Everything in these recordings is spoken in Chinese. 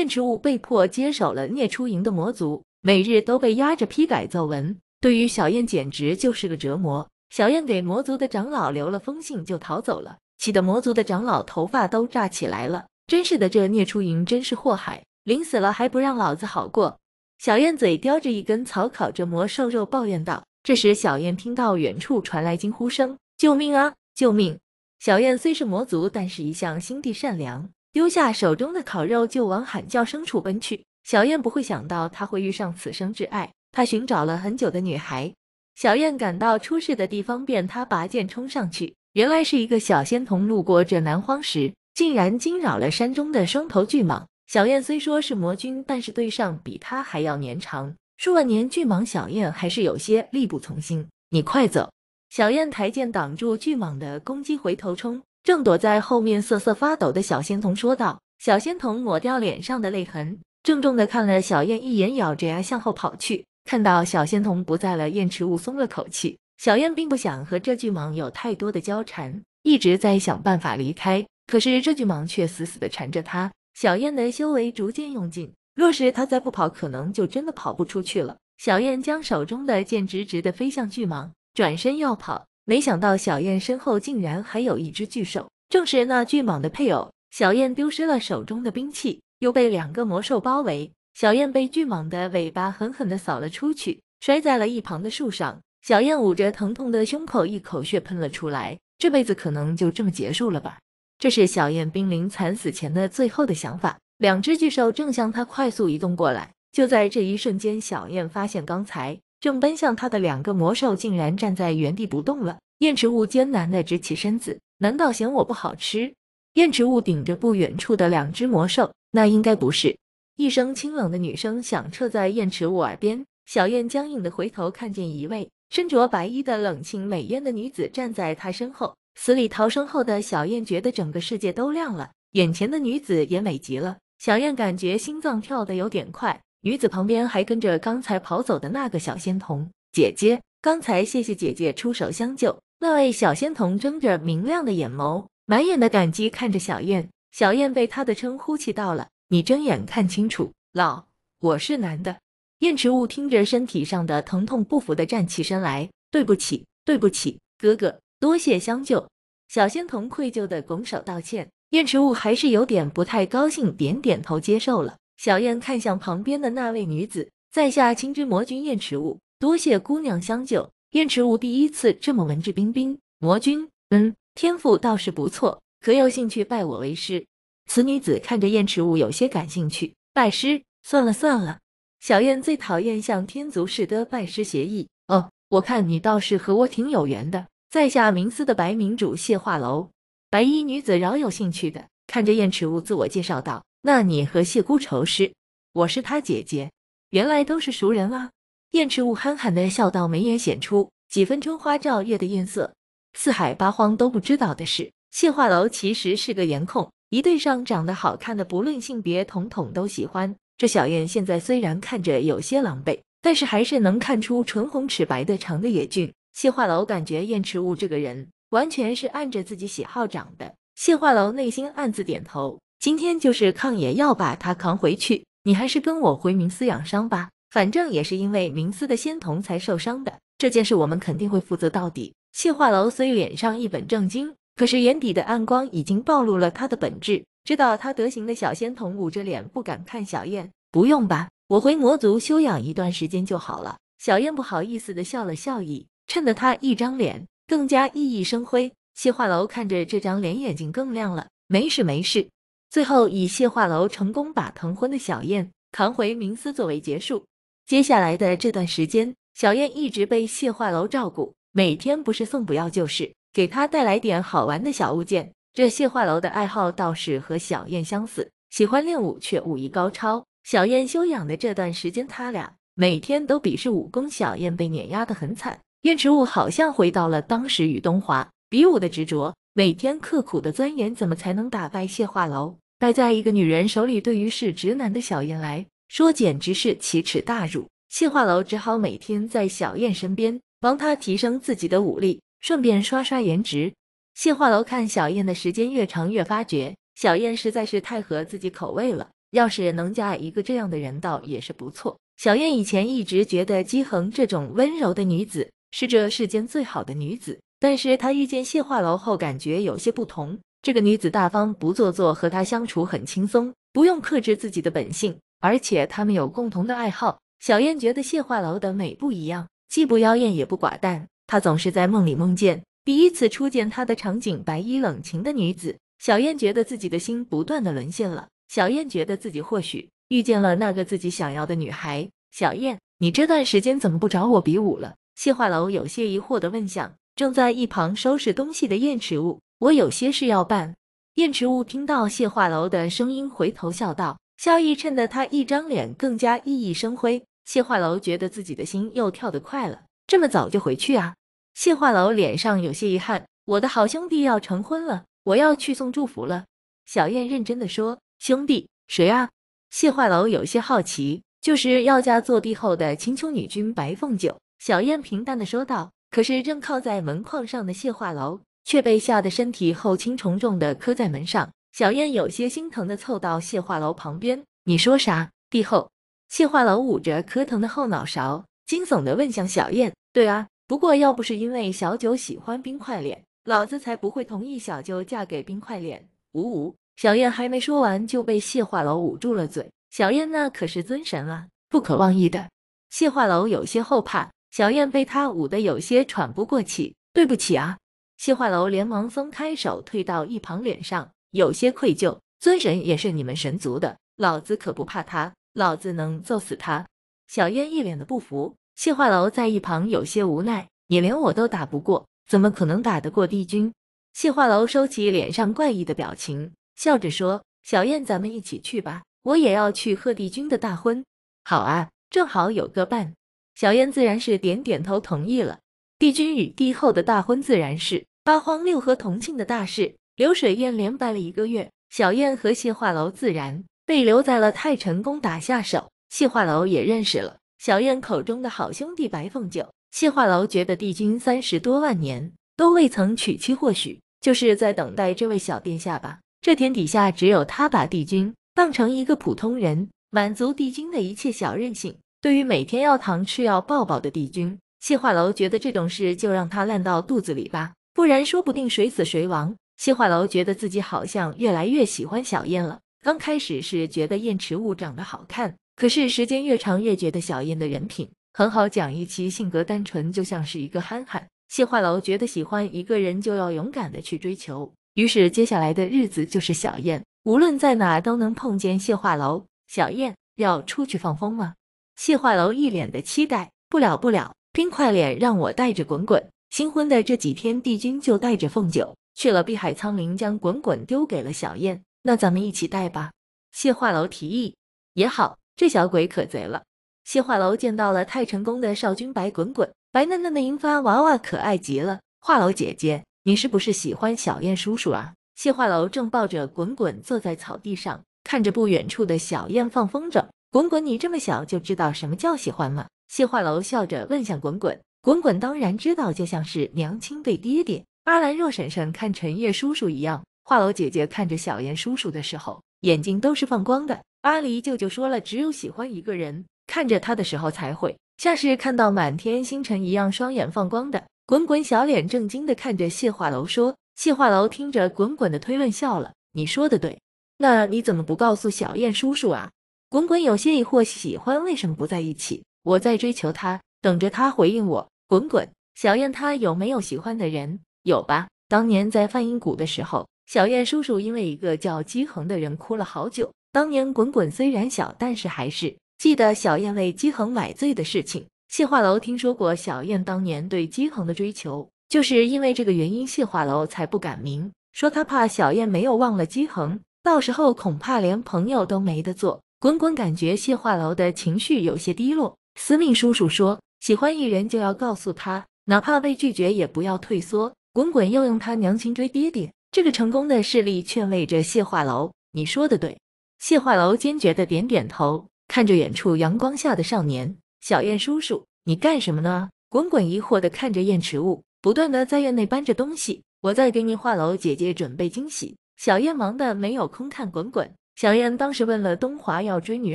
电池物被迫接手了聂初莹的魔族，每日都被压着批改奏文，对于小燕简直就是个折磨。小燕给魔族的长老留了封信就逃走了，气得魔族的长老头发都炸起来了。真是的，这聂初莹真是祸害，临死了还不让老子好过。小燕嘴叼着一根草烤着魔兽肉抱怨道。这时小燕听到远处传来惊呼声：“救命啊！救命！”小燕虽是魔族，但是一向心地善良。丢下手中的烤肉，就往喊叫声处奔去。小燕不会想到，他会遇上此生挚爱。他寻找了很久的女孩。小燕赶到出事的地方，便他拔剑冲上去。原来是一个小仙童路过这南荒时，竟然惊扰了山中的双头巨蟒。小燕虽说是魔君，但是对上比他还要年长数万年巨蟒，小燕还是有些力不从心。你快走！小燕抬剑挡住巨蟒的攻击，回头冲。正躲在后面瑟瑟发抖的小仙童说道：“小仙童抹掉脸上的泪痕，郑重的看了小燕一眼，咬着牙向后跑去。看到小仙童不在了，燕池雾松了口气。小燕并不想和这巨蟒有太多的交缠，一直在想办法离开。可是这巨蟒却死死的缠着她，小燕的修为逐渐用尽，若是她再不跑，可能就真的跑不出去了。小燕将手中的剑直直的飞向巨蟒，转身要跑。”没想到小燕身后竟然还有一只巨兽，正是那巨蟒的配偶。小燕丢失了手中的兵器，又被两个魔兽包围。小燕被巨蟒的尾巴狠狠地扫了出去，摔在了一旁的树上。小燕捂着疼痛的胸口，一口血喷了出来。这辈子可能就这么结束了吧？这是小燕濒临惨死前的最后的想法。两只巨兽正向她快速移动过来。就在这一瞬间，小燕发现刚才。正奔向他的两个魔兽竟然站在原地不动了。燕池雾艰难的直起身子，难道嫌我不好吃？燕池雾顶着不远处的两只魔兽，那应该不是。一声清冷的女声响彻在燕池雾耳边，小燕僵硬的回头，看见一位身着白衣的冷清美艳的女子站在她身后。死里逃生后的小燕觉得整个世界都亮了，眼前的女子也美极了。小燕感觉心脏跳的有点快。女子旁边还跟着刚才跑走的那个小仙童，姐姐，刚才谢谢姐姐出手相救。那位小仙童睁着明亮的眼眸，满眼的感激看着小燕。小燕被他的称呼气到了，你睁眼看清楚，老我是男的。燕池雾听着身体上的疼痛，不服的站起身来，对不起，对不起，哥哥，多谢相救。小仙童愧疚的拱手道歉，燕池雾还是有点不太高兴，点点头接受了。小燕看向旁边的那位女子，在下青之魔君燕池雾，多谢姑娘相救。燕池雾第一次这么文质彬彬，魔君，嗯，天赋倒是不错，可有兴趣拜我为师？此女子看着燕池雾有些感兴趣，拜师算了算了。小燕最讨厌像天族似的拜师协议。哦，我看你倒是和我挺有缘的，在下冥司的白明主谢化楼。白衣女子饶有兴趣的看着燕池雾，自我介绍道。那你和谢姑仇是？我是他姐姐，原来都是熟人啦。燕池雾憨憨的笑道，眉眼显出几分春花照月的艳色。四海八荒都不知道的是，谢化楼其实是个颜控，一对上长得好看的，不论性别，统统都喜欢。这小燕现在虽然看着有些狼狈，但是还是能看出唇红齿白的，长得也俊。谢化楼感觉燕池雾这个人完全是按着自己喜好长的。谢化楼内心暗自点头。今天就是抗也要把他扛回去，你还是跟我回冥司养伤吧。反正也是因为冥司的仙童才受伤的，这件事我们肯定会负责到底。谢化楼虽脸上一本正经，可是眼底的暗光已经暴露了他的本质。知道他德行的小仙童捂着脸不敢看小燕。不用吧，我回魔族休养一段时间就好了。小燕不好意思的笑了笑意，衬得他一张脸更加熠熠生辉。谢化楼看着这张脸，眼睛更亮了。没事没事。最后以谢化楼成功把疼婚的小燕扛回冥思作为结束。接下来的这段时间，小燕一直被谢化楼照顾，每天不是送补药，就是给她带来点好玩的小物件。这谢化楼的爱好倒是和小燕相似，喜欢练武却武艺高超。小燕休养的这段时间，他俩每天都比试武功，小燕被碾压的很惨。燕池雾好像回到了当时与东华比武的执着。每天刻苦的钻研，怎么才能打败谢化楼？待在一个女人手里，对于是直男的小燕来说，简直是奇耻大辱。谢化楼只好每天在小燕身边，帮她提升自己的武力，顺便刷刷颜值。谢化楼看小燕的时间越长，越发觉小燕实在是太合自己口味了。要是能嫁一个这样的人倒也是不错。小燕以前一直觉得姬恒这种温柔的女子，是这世间最好的女子。但是他遇见谢化楼后，感觉有些不同。这个女子大方不做作，和他相处很轻松，不用克制自己的本性，而且他们有共同的爱好。小燕觉得谢化楼的美不一样，既不妖艳也不寡淡。她总是在梦里梦见第一次初见她的场景，白衣冷情的女子。小燕觉得自己的心不断的沦陷了。小燕觉得自己或许遇见了那个自己想要的女孩。小燕，你这段时间怎么不找我比武了？谢化楼有些疑惑的问想。正在一旁收拾东西的燕池雾，我有些事要办。燕池雾听到谢化楼的声音，回头笑道，笑意衬得他一张脸更加熠熠生辉。谢化楼觉得自己的心又跳得快了。这么早就回去啊？谢化楼脸上有些遗憾。我的好兄弟要成婚了，我要去送祝福了。小燕认真的说，兄弟，谁啊？谢化楼有些好奇，就是要嫁坐地后的青丘女君白凤九。小燕平淡的说道。可是正靠在门框上的谢化楼却被吓得身体后倾，重重的磕在门上。小燕有些心疼的凑到谢化楼旁边：“你说啥？”“帝后。”谢化楼捂着磕疼的后脑勺，惊悚的问向小燕：“对啊，不过要不是因为小九喜欢冰块脸，老子才不会同意小舅嫁给冰块脸。”“呜呜。”小燕还没说完，就被谢化楼捂住了嘴。小燕那可是尊神啊，不可妄议的。谢化楼有些后怕。小燕被他捂得有些喘不过气，对不起啊！谢化楼连忙松开手，退到一旁，脸上有些愧疚。尊神也是你们神族的，老子可不怕他，老子能揍死他！小燕一脸的不服，谢化楼在一旁有些无奈：，你连我都打不过，怎么可能打得过帝君？谢化楼收起脸上怪异的表情，笑着说：，小燕，咱们一起去吧，我也要去贺帝君的大婚。好啊，正好有个伴。小燕自然是点点头，同意了。帝君与帝后的大婚，自然是八荒六合同庆的大事。流水宴连办了一个月，小燕和谢化楼自然被留在了太晨宫打下手。谢化楼也认识了小燕口中的好兄弟白凤九。谢化楼觉得，帝君三十多万年都未曾娶妻，或许就是在等待这位小殿下吧。这天底下只有他把帝君当成一个普通人，满足帝君的一切小任性。对于每天要糖吃要抱抱的帝君，谢化楼觉得这种事就让他烂到肚子里吧，不然说不定谁死谁亡。谢化楼觉得自己好像越来越喜欢小燕了。刚开始是觉得燕池雾长得好看，可是时间越长越觉得小燕的人品很好，讲义气，性格单纯，就像是一个憨憨。谢化楼觉得喜欢一个人就要勇敢的去追求，于是接下来的日子就是小燕无论在哪都能碰见谢化楼。小燕要出去放风吗？谢话楼一脸的期待，不了不了，冰块脸让我带着滚滚。新婚的这几天，帝君就带着凤九去了碧海苍林，将滚滚丢给了小燕。那咱们一起带吧。谢话楼提议，也好，这小鬼可贼了。谢话楼见到了太成功的少君白滚滚，白嫩嫩的银发娃娃，可爱极了。话楼姐姐，你是不是喜欢小燕叔叔啊？谢话楼正抱着滚滚坐在草地上，看着不远处的小燕放风筝。滚滚，你这么小就知道什么叫喜欢吗？谢画楼笑着问向滚滚。滚滚当然知道，就像是娘亲对爹爹，阿兰若婶婶看陈烨叔叔一样。画楼姐姐看着小燕叔叔的时候，眼睛都是放光的。阿离舅舅说了，只有喜欢一个人，看着他的时候才会，像是看到满天星辰一样，双眼放光的。滚滚小脸震惊的看着谢画楼说。谢画楼听着滚滚的推论笑了，你说的对，那你怎么不告诉小燕叔叔啊？滚滚有些疑惑，喜欢为什么不在一起？我在追求他，等着他回应我。滚滚，小燕他有没有喜欢的人？有吧。当年在梵音谷的时候，小燕叔叔因为一个叫姬恒的人哭了好久。当年滚滚虽然小，但是还是记得小燕为姬恒买醉的事情。谢化楼听说过小燕当年对姬恒的追求，就是因为这个原因，谢化楼才不敢明说，他怕小燕没有忘了姬恒，到时候恐怕连朋友都没得做。滚滚感觉谢话楼的情绪有些低落，司命叔叔说：“喜欢一人就要告诉他，哪怕被拒绝也不要退缩。”滚滚又用他娘亲追爹爹这个成功的事例劝慰着谢话楼：“你说的对。”谢话楼坚决的点点头，看着远处阳光下的少年。小燕叔叔，你干什么呢？滚滚疑惑的看着燕池雾，不断的在院内搬着东西。我在给你画楼姐姐准备惊喜。小燕忙的没有空看滚滚。小燕当时问了东华要追女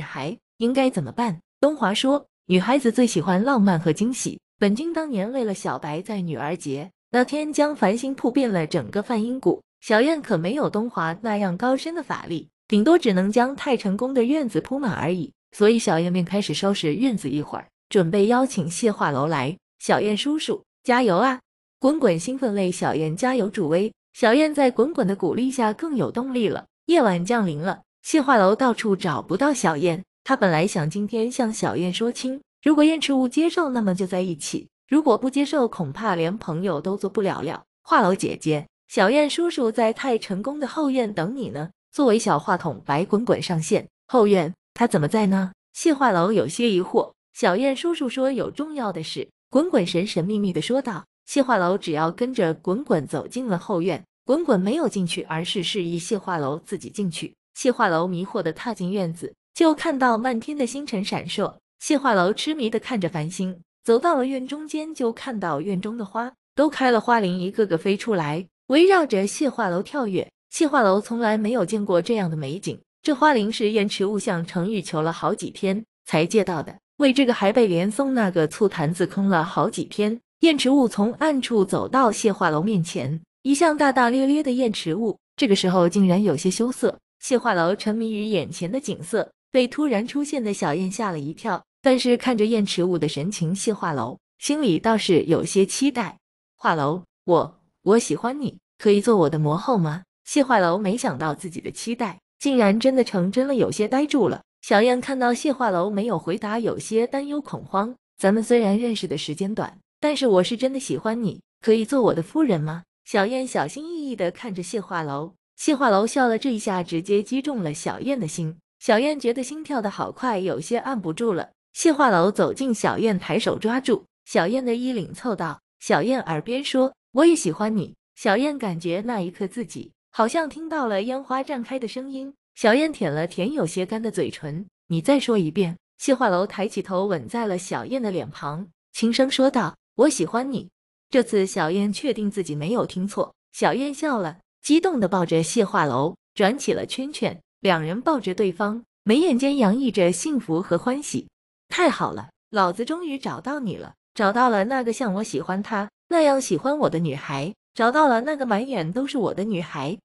孩应该怎么办，东华说女孩子最喜欢浪漫和惊喜。本君当年为了小白在女儿节那天将繁星铺遍了整个梵音谷，小燕可没有东华那样高深的法力，顶多只能将太成功的院子铺满而已。所以小燕便开始收拾院子，一会儿准备邀请谢画楼来。小燕叔叔加油啊！滚滚兴奋为小燕加油助威，小燕在滚滚的鼓励下更有动力了。夜晚降临了。谢话楼到处找不到小燕，他本来想今天向小燕说清，如果燕池雾接受，那么就在一起；如果不接受，恐怕连朋友都做不了了。话楼姐姐，小燕叔叔在太成功的后院等你呢。作为小话筒，白滚滚上线。后院，他怎么在呢？谢话楼有些疑惑。小燕叔叔说有重要的事。滚滚神神秘秘的说道。谢话楼只要跟着滚滚走进了后院，滚滚没有进去，而是示意谢话楼自己进去。谢化楼迷惑地踏进院子，就看到漫天的星辰闪烁。谢化楼痴迷地看着繁星，走到了院中间，就看到院中的花都开了，花铃一个个飞出来，围绕着谢化楼跳跃。谢化楼从来没有见过这样的美景。这花铃是燕池雾向程玉求了好几天才借到的，为这个还被连松那个醋坛子坑了好几天。燕池雾从暗处走到谢化楼面前，一向大大咧咧的燕池雾这个时候竟然有些羞涩。谢画楼沉迷于眼前的景色，被突然出现的小燕吓了一跳。但是看着燕池舞的神情，谢画楼心里倒是有些期待。画楼，我我喜欢你，可以做我的魔后吗？谢画楼没想到自己的期待竟然真的成真了，有些呆住了。小燕看到谢画楼没有回答，有些担忧恐慌。咱们虽然认识的时间短，但是我是真的喜欢你，可以做我的夫人吗？小燕小心翼翼的看着谢画楼。谢化楼笑了，这一下直接击中了小燕的心。小燕觉得心跳的好快，有些按不住了。谢化楼走进小燕，抬手抓住小燕的衣领，凑到小燕耳边说：“我也喜欢你。”小燕感觉那一刻自己好像听到了烟花绽开的声音。小燕舔了舔有些干的嘴唇：“你再说一遍。”谢化楼抬起头吻在了小燕的脸庞，轻声说道：“我喜欢你。”这次小燕确定自己没有听错。小燕笑了。激动地抱着谢画楼转起了圈圈，两人抱着对方，眉眼间洋溢着幸福和欢喜。太好了，老子终于找到你了！找到了那个像我喜欢她那样喜欢我的女孩，找到了那个满眼都是我的女孩。